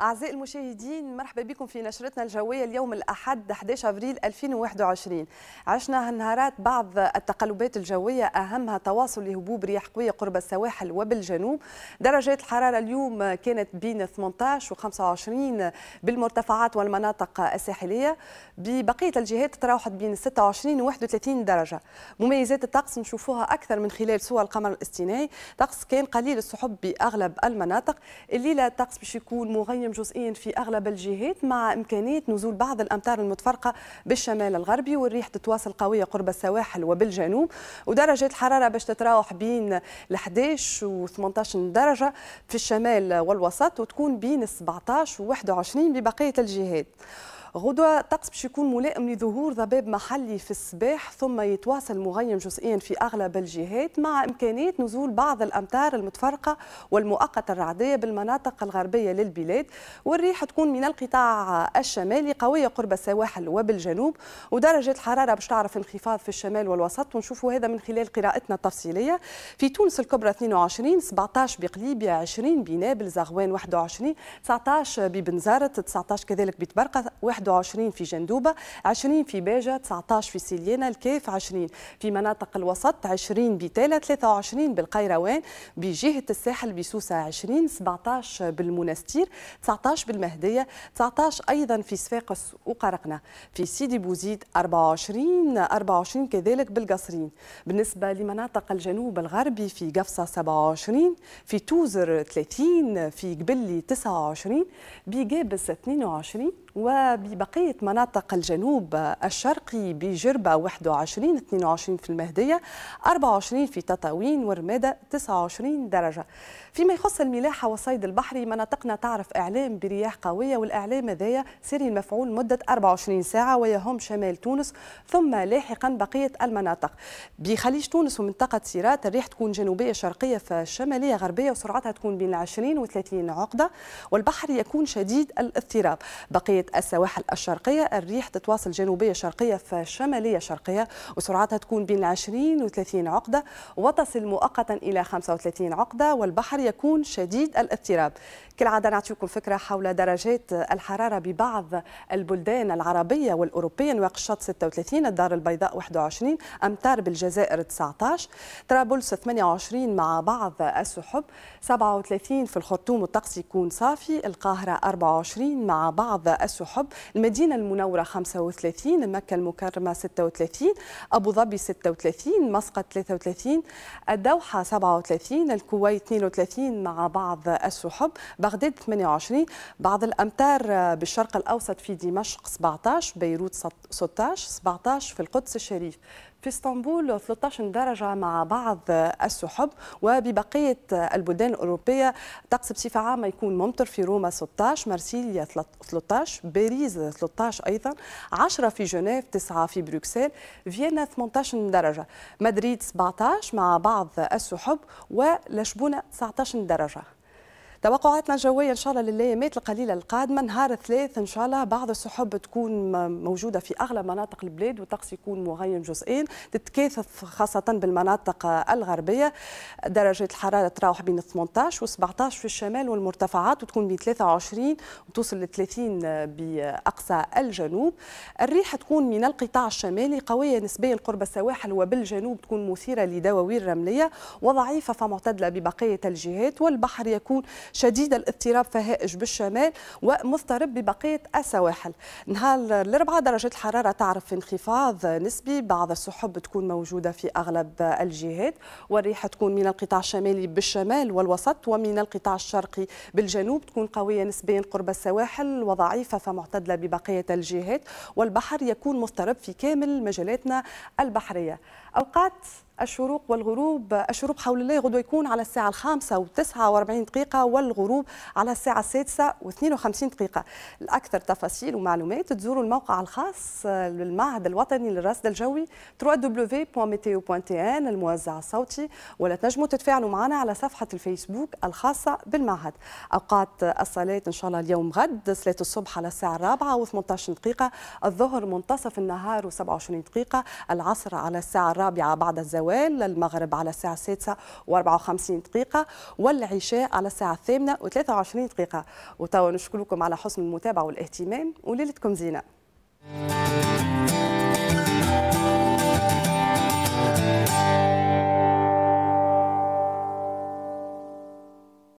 أعزائي المشاهدين مرحبا بكم في نشرتنا الجوية اليوم الأحد 11 أبريل 2021 عشنا هالنهارات بعض التقلبات الجوية أهمها تواصل لهبوب رياح قوية قرب السواحل وبالجنوب درجات الحرارة اليوم كانت بين 18 و 25 بالمرتفعات والمناطق الساحلية ببقية الجهات تراوحت بين 26 و 31 درجة مميزات الطقس نشوفوها أكثر من خلال صور القمر الاصطناعي طقس كان قليل السحب بأغلب المناطق الليلة الطقس باش يكون مغير قيم جزئيا في اغلب الجهات مع امكانيه نزول بعض الامطار المتفرقه بالشمال الغربي والريح تتواصل قويه قرب السواحل وبالجنوب ودرجات الحراره باش تتراوح بين 11 و 18 درجه في الشمال والوسط وتكون بين 17 و 21 ببقيه الجهات غدوة طقس باش يكون ملائم لظهور ضباب محلي في الصباح ثم يتواصل مغيم جزئيا في أغلب الجهات مع إمكانية نزول بعض الأمطار المتفرقة والمؤقتة الرعدية بالمناطق الغربية للبلاد والريح تكون من القطاع الشمالي قوية قرب السواحل وبالجنوب ودرجة الحرارة باش تعرف انخفاض في الشمال والوسط ونشوفوا هذا من خلال قراءتنا التفصيلية في تونس الكبرى 22 17 بقليبيا 20 بنابل زغوان 21 19 ببنزرت 19 كذلك بتبرقة 21 في جندوبة 20 في باجة 19 في سيليانا الكيف 20 في مناطق الوسط 20 بتالة 23 بالقيروان بجهة الساحل بسوسة 20 17 بالمنستير 19 بالمهدية 19 أيضا في صفاقس وقرقنا في سيدي بوزيد 24 24 كذلك بالقصرين بالنسبة لمناطق الجنوب الغربي في قفصة 27 في توزر 30 في قبلي 29 بجابس 22 وبي بقية مناطق الجنوب الشرقي بجربة 21 22 في المهدية 24 في تطاوين ورمادة 29 درجة فيما يخص الملاحة والصيد البحري مناطقنا تعرف إعلام برياح قوية والإعلام هذايا سيري المفعول مدة 24 ساعة ويهم شمال تونس ثم لاحقا بقية المناطق بخليج تونس ومنطقة سيرات الريح تكون جنوبية شرقية فالشمالية غربية وسرعتها تكون بين 20 و 30 عقدة والبحر يكون شديد الاضطراب بقية السواحل الشرقية الريح تتواصل جنوبية شرقية فشمالية شرقية وسرعتها تكون بين 20 و 30 عقدة وتصل مؤقتا إلى 35 عقدة والبحر يكون شديد الاضطراب كالعادة نعطيكم فكرة حول درجات الحرارة ببعض البلدان العربية والأوروبية الشط 36 الدار البيضاء 21 أمتار بالجزائر 19 طرابلس 28 مع بعض السحب 37 في الخرطوم الطقس يكون صافي القاهرة 24 مع بعض السحب المدينة المنورة 35 مكة المكرمة 36 أبو ظبي 36 مسقط 33 الدوحة 37 الكويت 32 مع بعض السحب بغداد 28 بعض الأمتار بالشرق الأوسط في دمشق 17 بيروت 16 17 في القدس الشريف في اسطنبول 13 درجة مع بعض السحب وببقية البلدان الأوروبية طقس بصفة عامة يكون ممطر في روما 16 مارسيليا 13 باريس 13 أيضا 10 في جنيف 9 في بروكسل فيينا 18 درجة مدريد 17 مع بعض السحب ولشبونة 19 درجة توقعاتنا الجويه ان شاء الله للايامات القليله القادمه نهار ثلاث ان شاء الله بعض السحب تكون موجوده في اغلب مناطق البلاد والطقس يكون مغيم جزئيا تتكاثف خاصه بالمناطق الغربيه درجات الحراره تراوح بين 18 و 17 في الشمال والمرتفعات وتكون بين 23 وتوصل ل 30 باقصى الجنوب الريح تكون من القطاع الشمالي قويه نسبيا قرب السواحل وبالجنوب تكون مثيره لدواوير رمليه وضعيفه فمعتدله ببقيه الجهات والبحر يكون شديد الاضطراب فهائج بالشمال ومضطرب ببقية السواحل نهار الأربعة درجة الحرارة تعرف انخفاض نسبي بعض السحب تكون موجودة في أغلب الجهات والريح تكون من القطاع الشمالي بالشمال والوسط ومن القطاع الشرقي بالجنوب تكون قوية نسبيا قرب السواحل وضعيفة فمعتدلة ببقية الجهات والبحر يكون مضطرب في كامل مجالاتنا البحرية أوقات الشروق والغروب الشروق حول الله غدوة يكون على الساعة الخامسة وتسعة واربعين دقيقة والغروب على الساعة السادسة واثنين وخمسين دقيقة الأكثر تفاصيل ومعلومات تزوروا الموقع الخاص آه، للمعهد الوطني للرصد الجوي www.meteo.tn الموزع الصوتي ولا تنجموا تتفاعلوا معنا على صفحة الفيسبوك الخاصة بالمعهد أوقات الصلاة إن شاء الله اليوم غد صلاة الصبح على الساعة الرابعة و18 دقيقة الظهر منتصف النهار و27 دقيقة العصر على الساعة الرابعة بعد الزواج الزوال المغرب على الساعة 6 و54 دقيقة والعشاء على الساعة 8 و23 دقيقة وتوا نشكركم على حسن المتابعة والاهتمام وليلتكم زينة